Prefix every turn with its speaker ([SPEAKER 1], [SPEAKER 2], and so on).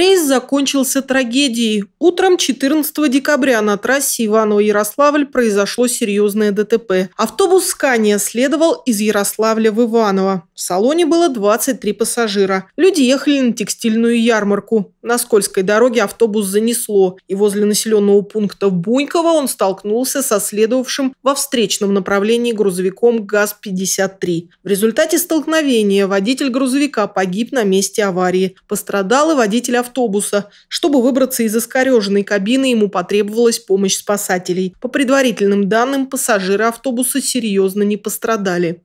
[SPEAKER 1] Рейс закончился трагедией. Утром 14 декабря на трассе Иваново-Ярославль произошло серьезное ДТП. Автобус «Скания» следовал из Ярославля в Иваново. В салоне было 23 пассажира. Люди ехали на текстильную ярмарку. На скользкой дороге автобус занесло, и возле населенного пункта Бунькова он столкнулся со следовавшим во встречном направлении грузовиком ГАЗ-53. В результате столкновения водитель грузовика погиб на месте аварии. Пострадал и водитель автобуса автобуса. Чтобы выбраться из искореженной кабины, ему потребовалась помощь спасателей. По предварительным данным, пассажиры автобуса серьезно не пострадали.